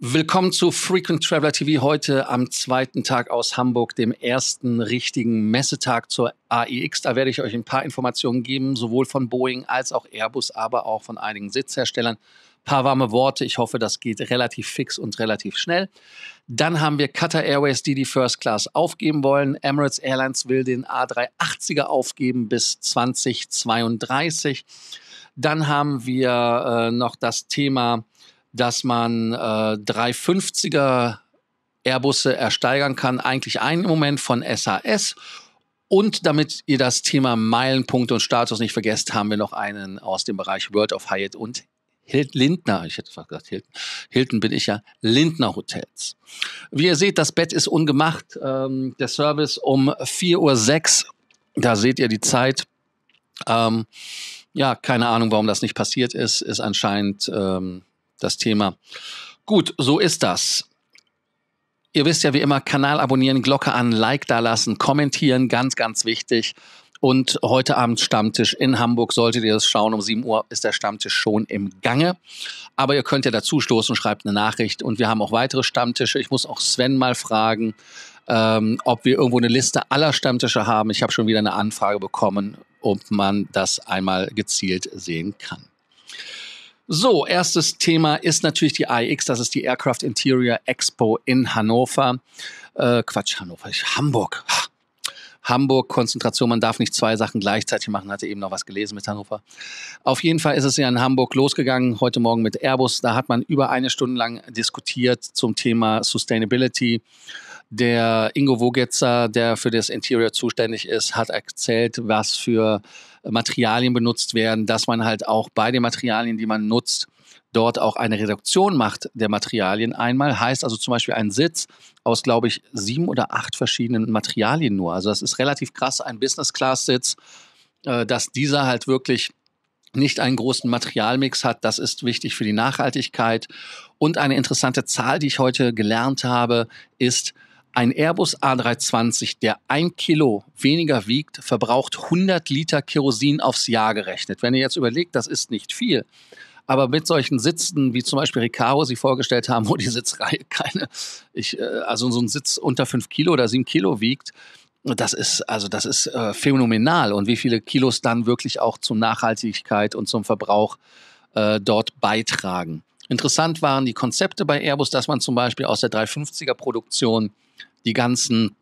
Willkommen zu Frequent Traveler TV heute am zweiten Tag aus Hamburg, dem ersten richtigen Messetag zur AIX. E da werde ich euch ein paar Informationen geben, sowohl von Boeing als auch Airbus, aber auch von einigen Sitzherstellern. Ein paar warme Worte. Ich hoffe, das geht relativ fix und relativ schnell. Dann haben wir Qatar Airways, die die First Class aufgeben wollen. Emirates Airlines will den A380er aufgeben bis 2032. Dann haben wir äh, noch das Thema dass man äh, 350er Airbusse ersteigern kann, eigentlich einen Moment von SAS. Und damit ihr das Thema Meilenpunkte und Status nicht vergesst, haben wir noch einen aus dem Bereich World of Hyatt und Hilt Lindner, ich hätte fast gesagt Hilton, Hilton bin ich ja, Lindner Hotels. Wie ihr seht, das Bett ist ungemacht. Ähm, der Service um 4.06 Uhr, da seht ihr die Zeit. Ähm, ja, keine Ahnung, warum das nicht passiert ist, ist anscheinend ähm, das Thema. Gut, so ist das. Ihr wisst ja wie immer, Kanal abonnieren, Glocke an, Like da lassen, kommentieren, ganz, ganz wichtig. Und heute Abend Stammtisch in Hamburg. Solltet ihr das schauen, um 7 Uhr ist der Stammtisch schon im Gange. Aber ihr könnt ja dazu stoßen, schreibt eine Nachricht. Und wir haben auch weitere Stammtische. Ich muss auch Sven mal fragen, ähm, ob wir irgendwo eine Liste aller Stammtische haben. Ich habe schon wieder eine Anfrage bekommen, ob man das einmal gezielt sehen kann. So, erstes Thema ist natürlich die AIX, das ist die Aircraft Interior Expo in Hannover. Äh, Quatsch, Hannover, Hamburg. Hamburg, Konzentration, man darf nicht zwei Sachen gleichzeitig machen, hatte eben noch was gelesen mit Hannover. Auf jeden Fall ist es ja in Hamburg losgegangen, heute Morgen mit Airbus. Da hat man über eine Stunde lang diskutiert zum Thema Sustainability. Der Ingo Wogetzer, der für das Interior zuständig ist, hat erzählt, was für Materialien benutzt werden, dass man halt auch bei den Materialien, die man nutzt, dort auch eine Reduktion macht der Materialien einmal. Heißt also zum Beispiel ein Sitz aus, glaube ich, sieben oder acht verschiedenen Materialien nur. Also das ist relativ krass, ein Business-Class-Sitz, äh, dass dieser halt wirklich nicht einen großen Materialmix hat. Das ist wichtig für die Nachhaltigkeit. Und eine interessante Zahl, die ich heute gelernt habe, ist, ein Airbus A320, der ein Kilo weniger wiegt, verbraucht 100 Liter Kerosin aufs Jahr gerechnet. Wenn ihr jetzt überlegt, das ist nicht viel. Aber mit solchen Sitzen, wie zum Beispiel Recaro sie vorgestellt haben, wo die Sitzreihe keine, ich, äh, also so ein Sitz unter 5 Kilo oder 7 Kilo wiegt, das ist also das ist äh, phänomenal und wie viele Kilos dann wirklich auch zur Nachhaltigkeit und zum Verbrauch äh, dort beitragen. Interessant waren die Konzepte bei Airbus, dass man zum Beispiel aus der 350er Produktion die ganzen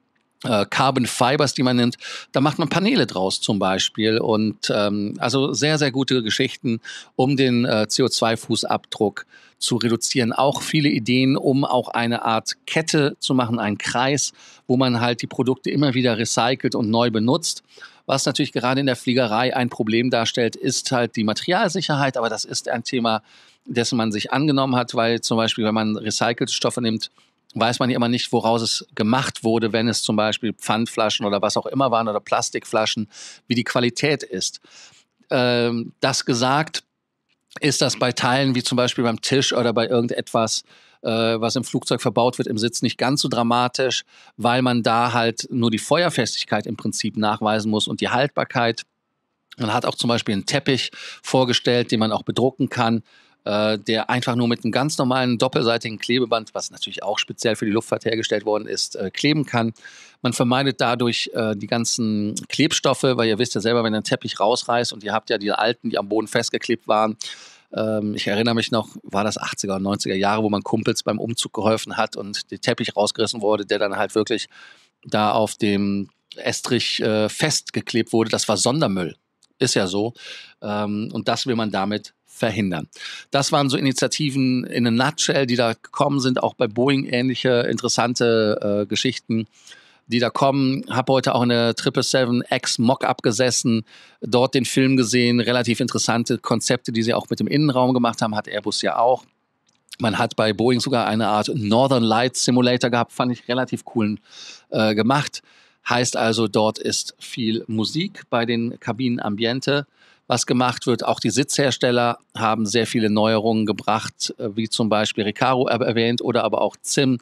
äh, Carbon Fibers, die man nimmt, da macht man Paneele draus zum Beispiel. Und ähm, also sehr, sehr gute Geschichten, um den äh, CO2-Fußabdruck zu reduzieren. Auch viele Ideen, um auch eine Art Kette zu machen, einen Kreis, wo man halt die Produkte immer wieder recycelt und neu benutzt. Was natürlich gerade in der Fliegerei ein Problem darstellt, ist halt die Materialsicherheit, aber das ist ein Thema, dessen man sich angenommen hat, weil zum Beispiel, wenn man recycelte Stoffe nimmt, weiß man ja immer nicht, woraus es gemacht wurde, wenn es zum Beispiel Pfandflaschen oder was auch immer waren oder Plastikflaschen, wie die Qualität ist. Ähm, das gesagt, ist das bei Teilen wie zum Beispiel beim Tisch oder bei irgendetwas, äh, was im Flugzeug verbaut wird, im Sitz nicht ganz so dramatisch, weil man da halt nur die Feuerfestigkeit im Prinzip nachweisen muss und die Haltbarkeit. Man hat auch zum Beispiel einen Teppich vorgestellt, den man auch bedrucken kann äh, der einfach nur mit einem ganz normalen doppelseitigen Klebeband, was natürlich auch speziell für die Luftfahrt hergestellt worden ist, äh, kleben kann. Man vermeidet dadurch äh, die ganzen Klebstoffe, weil ihr wisst ja selber, wenn ihr einen Teppich rausreißt und ihr habt ja die alten, die am Boden festgeklebt waren, ähm, ich erinnere mich noch, war das 80er und 90er Jahre, wo man Kumpels beim Umzug geholfen hat und der Teppich rausgerissen wurde, der dann halt wirklich da auf dem Estrich äh, festgeklebt wurde. Das war Sondermüll. Ist ja so. Ähm, und das will man damit verhindern. Das waren so Initiativen in a nutshell, die da gekommen sind, auch bei Boeing ähnliche interessante äh, Geschichten die da kommen. Habe heute auch in der 777X Mockup gesessen, dort den Film gesehen, relativ interessante Konzepte, die sie auch mit dem Innenraum gemacht haben, hat Airbus ja auch. Man hat bei Boeing sogar eine Art Northern Light Simulator gehabt, fand ich relativ cool äh, gemacht. Heißt also, dort ist viel Musik bei den Kabinenambiente was gemacht wird. Auch die Sitzhersteller haben sehr viele Neuerungen gebracht, äh, wie zum Beispiel Recaro erwähnt oder aber auch ZIM,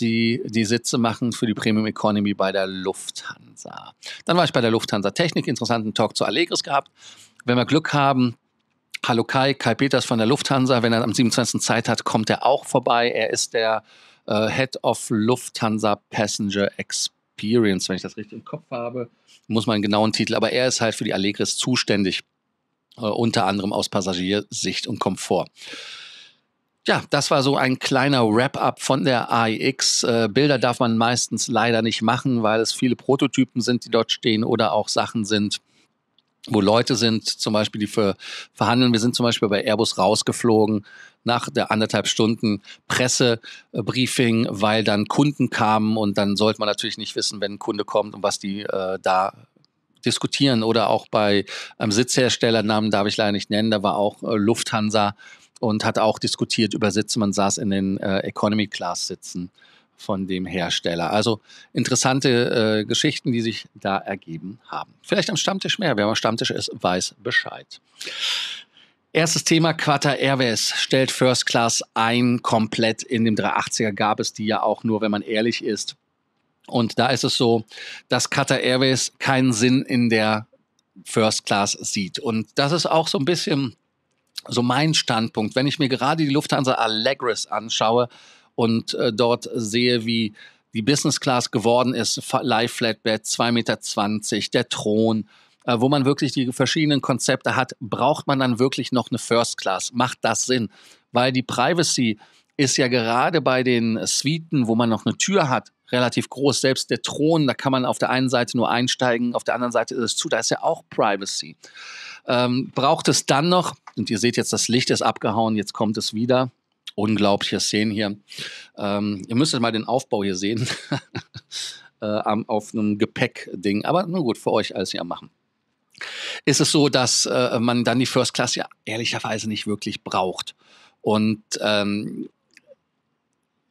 die die Sitze machen für die Premium Economy bei der Lufthansa. Dann war ich bei der Lufthansa Technik, interessanten Talk zu Allegris gehabt. Wenn wir Glück haben, Hallo Kai, Kai Peters von der Lufthansa. Wenn er am 27. Zeit hat, kommt er auch vorbei. Er ist der äh, Head of Lufthansa Passenger Experience, wenn ich das richtig im Kopf habe. Muss man einen genauen Titel, aber er ist halt für die Allegris zuständig. Äh, unter anderem aus Passagiersicht und Komfort. Ja, das war so ein kleiner Wrap-up von der AIX. E äh, Bilder darf man meistens leider nicht machen, weil es viele Prototypen sind, die dort stehen oder auch Sachen sind, wo Leute sind, zum Beispiel, die für verhandeln. Wir sind zum Beispiel bei Airbus rausgeflogen nach der anderthalb Stunden Pressebriefing, weil dann Kunden kamen und dann sollte man natürlich nicht wissen, wenn ein Kunde kommt und was die äh, da diskutieren. Oder auch bei einem ähm, Sitzhersteller, Namen darf ich leider nicht nennen, da war auch äh, Lufthansa und hat auch diskutiert über Sitze. Man saß in den äh, Economy Class Sitzen von dem Hersteller. Also interessante äh, Geschichten, die sich da ergeben haben. Vielleicht am Stammtisch mehr. Wer am Stammtisch ist, weiß Bescheid. Erstes Thema Quater Airways stellt First Class ein komplett in dem 380er gab es die ja auch nur, wenn man ehrlich ist, und da ist es so, dass Qatar Airways keinen Sinn in der First Class sieht. Und das ist auch so ein bisschen so mein Standpunkt. Wenn ich mir gerade die Lufthansa Allegris anschaue und äh, dort sehe, wie die Business Class geworden ist, Live Flatbed 2,20 Meter, der Thron, äh, wo man wirklich die verschiedenen Konzepte hat, braucht man dann wirklich noch eine First Class? Macht das Sinn? Weil die Privacy ist ja gerade bei den Suiten, wo man noch eine Tür hat, relativ groß. Selbst der Thron, da kann man auf der einen Seite nur einsteigen, auf der anderen Seite ist es zu, da ist ja auch Privacy. Ähm, braucht es dann noch, und ihr seht jetzt, das Licht ist abgehauen, jetzt kommt es wieder. Unglaubliche Szenen hier. Ähm, ihr müsstet mal den Aufbau hier sehen. äh, auf einem Gepäckding. Aber nur gut, für euch alles hier am machen ist es so, dass äh, man dann die First Class ja ehrlicherweise nicht wirklich braucht. Und ähm,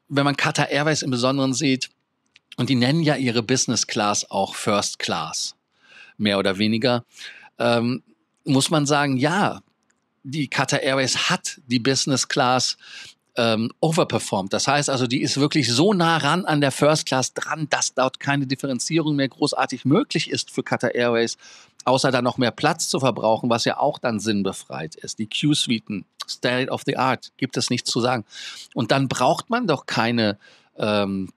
wenn man Qatar Airways im Besonderen sieht, und die nennen ja ihre Business Class auch First Class, mehr oder weniger. Ähm, muss man sagen, ja, die Qatar Airways hat die Business Class ähm, overperformed. Das heißt also, die ist wirklich so nah ran an der First Class dran, dass dort keine Differenzierung mehr großartig möglich ist für Qatar Airways, außer da noch mehr Platz zu verbrauchen, was ja auch dann sinnbefreit ist. Die Q-Suiten, State of the Art, gibt es nichts zu sagen. Und dann braucht man doch keine ähm,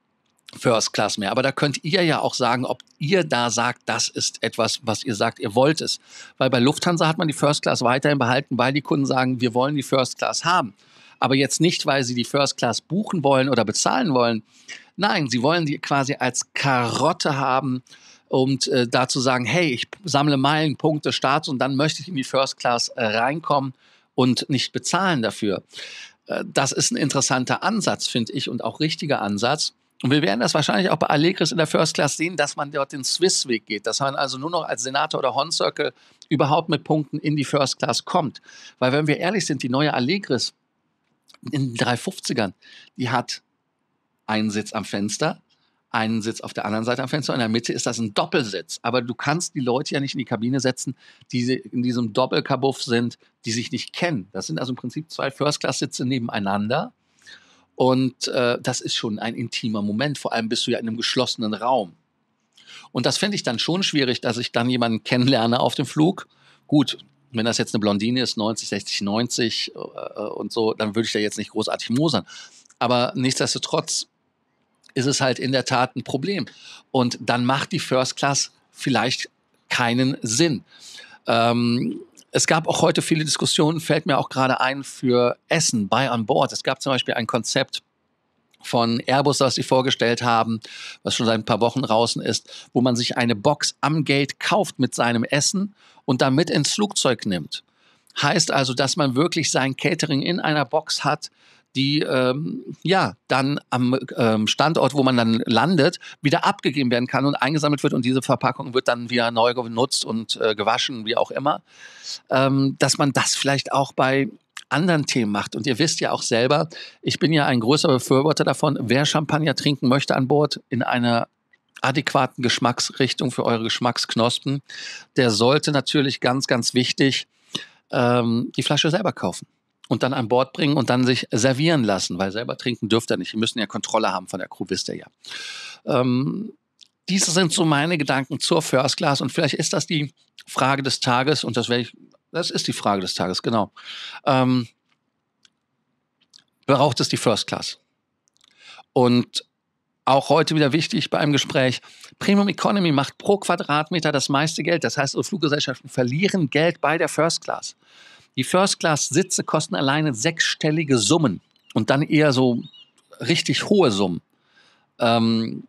First Class mehr. Aber da könnt ihr ja auch sagen, ob ihr da sagt, das ist etwas, was ihr sagt, ihr wollt es. Weil bei Lufthansa hat man die First Class weiterhin behalten, weil die Kunden sagen, wir wollen die First Class haben. Aber jetzt nicht, weil sie die First Class buchen wollen oder bezahlen wollen. Nein, sie wollen die quasi als Karotte haben und äh, dazu sagen, hey, ich sammle Meilen, Punkte, Starts und dann möchte ich in die First Class äh, reinkommen und nicht bezahlen dafür. Äh, das ist ein interessanter Ansatz, finde ich, und auch richtiger Ansatz. Und wir werden das wahrscheinlich auch bei Allegris in der First Class sehen, dass man dort den Swiss-Weg geht, dass man also nur noch als Senator oder Horn Circle überhaupt mit Punkten in die First Class kommt. Weil wenn wir ehrlich sind, die neue Allegris in den 350ern, die hat einen Sitz am Fenster, einen Sitz auf der anderen Seite am Fenster. In der Mitte ist das ein Doppelsitz. Aber du kannst die Leute ja nicht in die Kabine setzen, die in diesem Doppelkabuff sind, die sich nicht kennen. Das sind also im Prinzip zwei First-Class-Sitze nebeneinander. Und äh, das ist schon ein intimer Moment. Vor allem bist du ja in einem geschlossenen Raum. Und das fände ich dann schon schwierig, dass ich dann jemanden kennenlerne auf dem Flug. Gut, wenn das jetzt eine Blondine ist, 90, 60, 90 äh, und so, dann würde ich da jetzt nicht großartig mosern. Aber nichtsdestotrotz ist es halt in der Tat ein Problem. Und dann macht die First Class vielleicht keinen Sinn. Ähm, es gab auch heute viele Diskussionen, fällt mir auch gerade ein, für Essen, bei on Board. Es gab zum Beispiel ein Konzept von Airbus, das sie vorgestellt haben, was schon seit ein paar Wochen draußen ist, wo man sich eine Box am Gate kauft mit seinem Essen und dann mit ins Flugzeug nimmt. Heißt also, dass man wirklich sein Catering in einer Box hat, die ähm, ja dann am ähm, Standort, wo man dann landet, wieder abgegeben werden kann und eingesammelt wird und diese Verpackung wird dann wieder neu genutzt und äh, gewaschen, wie auch immer, ähm, dass man das vielleicht auch bei anderen Themen macht. Und ihr wisst ja auch selber, ich bin ja ein größerer Befürworter davon, wer Champagner trinken möchte an Bord in einer adäquaten Geschmacksrichtung für eure Geschmacksknospen, der sollte natürlich ganz, ganz wichtig ähm, die Flasche selber kaufen und dann an Bord bringen und dann sich servieren lassen, weil selber trinken dürft ihr nicht. Die müssen ja Kontrolle haben von der Crew, wisst ihr ja. Ähm, diese sind so meine Gedanken zur First Class und vielleicht ist das die Frage des Tages und das werde ich, das ist die Frage des Tages, genau. Ähm, braucht es die First Class? Und auch heute wieder wichtig bei einem Gespräch. Premium Economy macht pro Quadratmeter das meiste Geld. Das heißt, unsere Fluggesellschaften verlieren Geld bei der First Class. Die First-Class-Sitze kosten alleine sechsstellige Summen und dann eher so richtig hohe Summen. Ähm,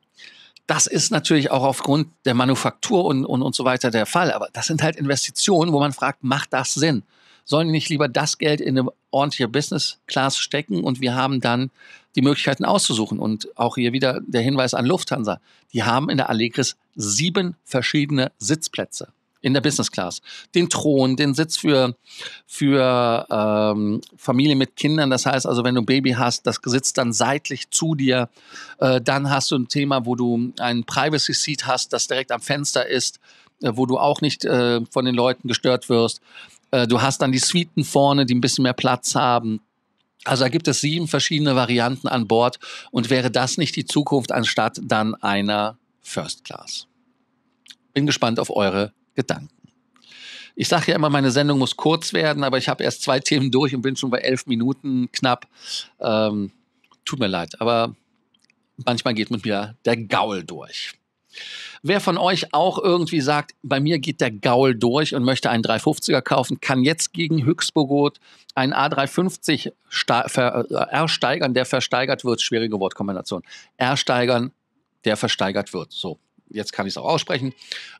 das ist natürlich auch aufgrund der Manufaktur und, und, und so weiter der Fall. Aber das sind halt Investitionen, wo man fragt, macht das Sinn? Sollen die nicht lieber das Geld in eine ordentliche Business Class stecken und wir haben dann die Möglichkeiten auszusuchen? Und auch hier wieder der Hinweis an Lufthansa. Die haben in der Allegris sieben verschiedene Sitzplätze in der Business Class. Den Thron, den Sitz für, für ähm, Familien mit Kindern. Das heißt also, wenn du ein Baby hast, das sitzt dann seitlich zu dir. Äh, dann hast du ein Thema, wo du einen Privacy Seat hast, das direkt am Fenster ist, äh, wo du auch nicht äh, von den Leuten gestört wirst. Äh, du hast dann die Suiten vorne, die ein bisschen mehr Platz haben. Also da gibt es sieben verschiedene Varianten an Bord und wäre das nicht die Zukunft anstatt dann einer First Class? Bin gespannt auf eure Gedanken. Ich sage ja immer, meine Sendung muss kurz werden, aber ich habe erst zwei Themen durch und bin schon bei elf Minuten knapp. Ähm, tut mir leid, aber manchmal geht mit mir der Gaul durch. Wer von euch auch irgendwie sagt, bei mir geht der Gaul durch und möchte einen 350er kaufen, kann jetzt gegen Höchstbogot einen A350 ersteigern, äh, der versteigert wird. Schwierige Wortkombination. Ersteigern, der versteigert wird. So, jetzt kann ich es auch aussprechen.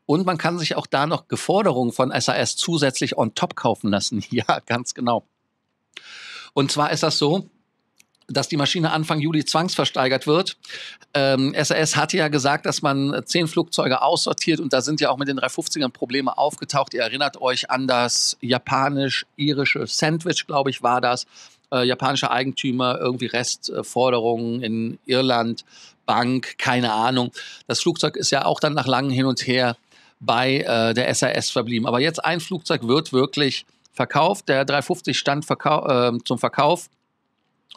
Und man kann sich auch da noch Geforderungen von SAS zusätzlich on top kaufen lassen. Ja, ganz genau. Und zwar ist das so, dass die Maschine Anfang Juli zwangsversteigert wird. Ähm, SAS hatte ja gesagt, dass man zehn Flugzeuge aussortiert und da sind ja auch mit den 350ern Probleme aufgetaucht. Ihr erinnert euch an das japanisch-irische Sandwich, glaube ich, war das äh, japanischer Eigentümer, irgendwie Restforderungen in Irland, Bank, keine Ahnung. Das Flugzeug ist ja auch dann nach langem Hin und Her bei äh, der SAS verblieben. Aber jetzt ein Flugzeug wird wirklich verkauft. Der 350 stand verkau äh, zum Verkauf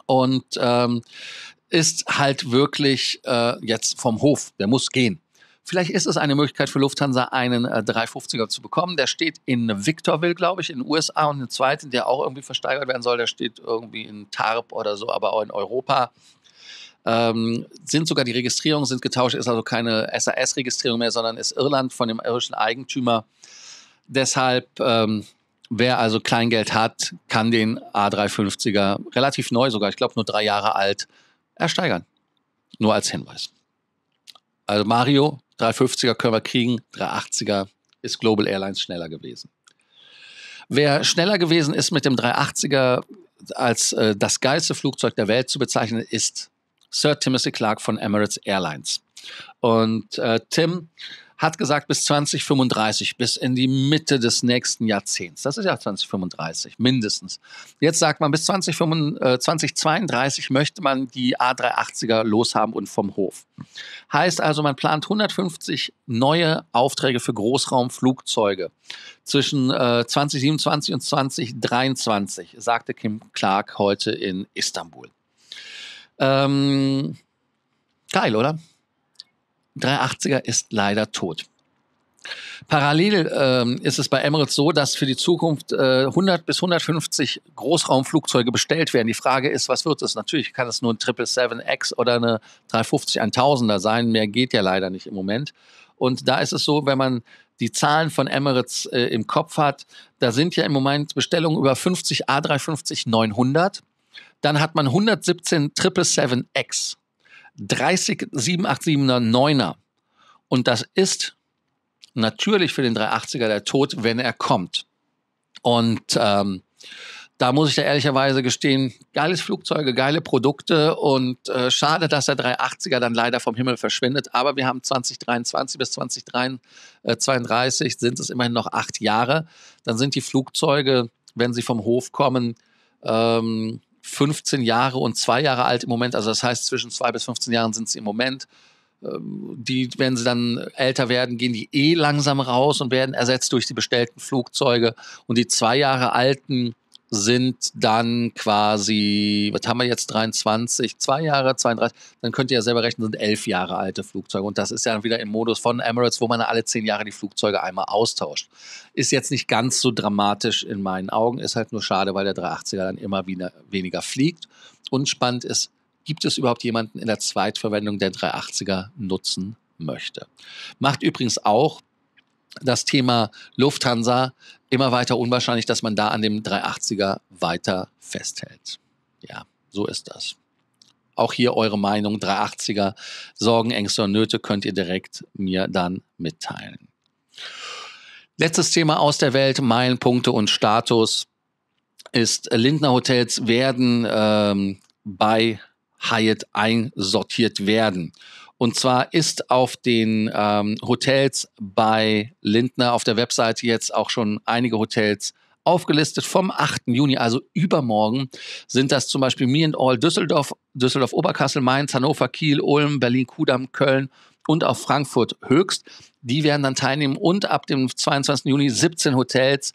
und ähm, ist halt wirklich äh, jetzt vom Hof. Der muss gehen. Vielleicht ist es eine Möglichkeit für Lufthansa, einen äh, 350er zu bekommen. Der steht in Victorville, glaube ich, in den USA und einen zweiten, der auch irgendwie versteigert werden soll. Der steht irgendwie in Tarp oder so, aber auch in Europa. Ähm, sind sogar die Registrierungen sind getauscht, ist also keine SAS-Registrierung mehr, sondern ist Irland von dem irischen Eigentümer. Deshalb, ähm, wer also Kleingeld hat, kann den A350er, relativ neu sogar, ich glaube nur drei Jahre alt, ersteigern. Nur als Hinweis. Also Mario, 350er können wir kriegen, 380er ist Global Airlines schneller gewesen. Wer schneller gewesen ist mit dem 380er als äh, das geilste Flugzeug der Welt zu bezeichnen, ist Sir Timothy Clark von Emirates Airlines. Und äh, Tim hat gesagt bis 2035, bis in die Mitte des nächsten Jahrzehnts. Das ist ja 2035 mindestens. Jetzt sagt man, bis 2032 äh, möchte man die A380er loshaben und vom Hof. Heißt also, man plant 150 neue Aufträge für Großraumflugzeuge zwischen äh, 2027 und 2023, sagte Kim Clark heute in Istanbul. Ähm, geil, oder? 380er ist leider tot. Parallel ähm, ist es bei Emirates so, dass für die Zukunft äh, 100 bis 150 Großraumflugzeuge bestellt werden. Die Frage ist, was wird es? Natürlich kann es nur ein 777X oder eine 350 1000er sein. Mehr geht ja leider nicht im Moment. Und da ist es so, wenn man die Zahlen von Emirates äh, im Kopf hat, da sind ja im Moment Bestellungen über 50 A350 900. Dann hat man 117 777X. 30 787er 9er. Und das ist natürlich für den 380er der Tod, wenn er kommt. Und ähm, da muss ich ja ehrlicherweise gestehen, geiles Flugzeuge, geile Produkte und äh, schade, dass der 380er dann leider vom Himmel verschwindet. Aber wir haben 2023 bis 2032 äh, sind es immerhin noch acht Jahre. Dann sind die Flugzeuge, wenn sie vom Hof kommen, ähm, 15 Jahre und zwei Jahre alt im Moment. Also das heißt, zwischen zwei bis 15 Jahren sind sie im Moment. Ähm, die, wenn sie dann älter werden, gehen die eh langsam raus und werden ersetzt durch die bestellten Flugzeuge. Und die zwei Jahre alten sind dann quasi, was haben wir jetzt, 23, zwei Jahre, 32, dann könnt ihr ja selber rechnen, sind elf Jahre alte Flugzeuge. Und das ist ja dann wieder im Modus von Emirates, wo man alle zehn Jahre die Flugzeuge einmal austauscht. Ist jetzt nicht ganz so dramatisch in meinen Augen, ist halt nur schade, weil der 380er dann immer weniger, weniger fliegt. Und spannend ist, gibt es überhaupt jemanden in der Zweitverwendung, der 380er nutzen möchte? Macht übrigens auch das Thema Lufthansa immer weiter unwahrscheinlich, dass man da an dem 380er weiter festhält. Ja, so ist das. Auch hier eure Meinung, 380er, Sorgen, Ängste und Nöte könnt ihr direkt mir dann mitteilen. Letztes Thema aus der Welt, Meilenpunkte und Status ist, Lindner Hotels werden ähm, bei Hyatt einsortiert werden. Und zwar ist auf den ähm, Hotels bei Lindner auf der Webseite jetzt auch schon einige Hotels aufgelistet. Vom 8. Juni, also übermorgen, sind das zum Beispiel Me and All Düsseldorf, Düsseldorf Oberkassel, Mainz, Hannover, Kiel, Ulm, Berlin, Kudamm, Köln und auch Frankfurt Höchst. Die werden dann teilnehmen und ab dem 22. Juni 17 Hotels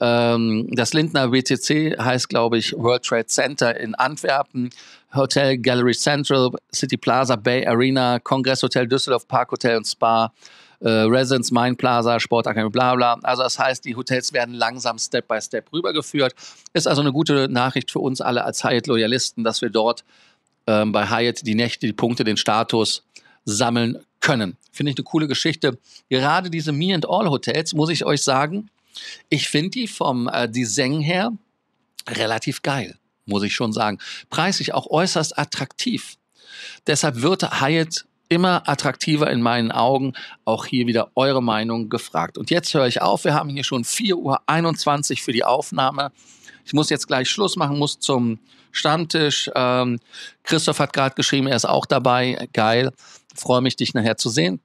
ähm, das Lindner WTC heißt, glaube ich, World Trade Center in Antwerpen. Hotel Gallery Central, City Plaza, Bay Arena, Kongress Hotel Düsseldorf, Park Hotel und Spa, äh, Residence Main Plaza, Sportakademie, bla bla. Also das heißt, die Hotels werden langsam Step by Step rübergeführt. Ist also eine gute Nachricht für uns alle als Hyatt-Loyalisten, dass wir dort ähm, bei Hyatt die Nächte, die Punkte, den Status sammeln können. Finde ich eine coole Geschichte. Gerade diese Me and All Hotels, muss ich euch sagen, ich finde die vom äh, Design her relativ geil, muss ich schon sagen. Preislich auch äußerst attraktiv. Deshalb wird Hyatt immer attraktiver in meinen Augen. Auch hier wieder eure Meinung gefragt. Und jetzt höre ich auf. Wir haben hier schon 4.21 Uhr für die Aufnahme. Ich muss jetzt gleich Schluss machen, muss zum Stammtisch. Ähm, Christoph hat gerade geschrieben, er ist auch dabei. Geil. Freue mich, dich nachher zu sehen.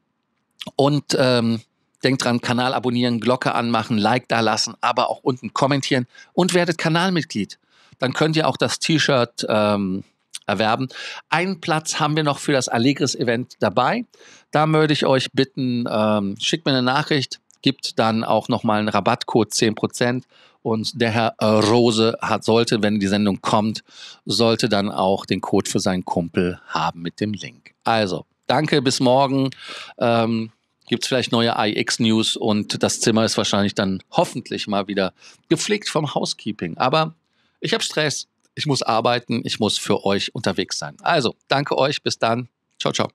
Und ähm, Denkt dran, Kanal abonnieren, Glocke anmachen, Like da lassen, aber auch unten kommentieren und werdet Kanalmitglied. Dann könnt ihr auch das T-Shirt ähm, erwerben. Einen Platz haben wir noch für das Allegris-Event dabei. Da würde ich euch bitten, ähm, schickt mir eine Nachricht, gibt dann auch nochmal einen Rabattcode 10%. Und der Herr äh, Rose hat, sollte, wenn die Sendung kommt, sollte dann auch den Code für seinen Kumpel haben mit dem Link. Also, danke, bis morgen. Ähm, gibt's vielleicht neue IX-News und das Zimmer ist wahrscheinlich dann hoffentlich mal wieder gepflegt vom Housekeeping. Aber ich habe Stress, ich muss arbeiten, ich muss für euch unterwegs sein. Also, danke euch, bis dann. Ciao, ciao.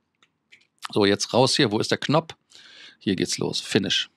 So, jetzt raus hier. Wo ist der Knopf? Hier geht's los. Finish.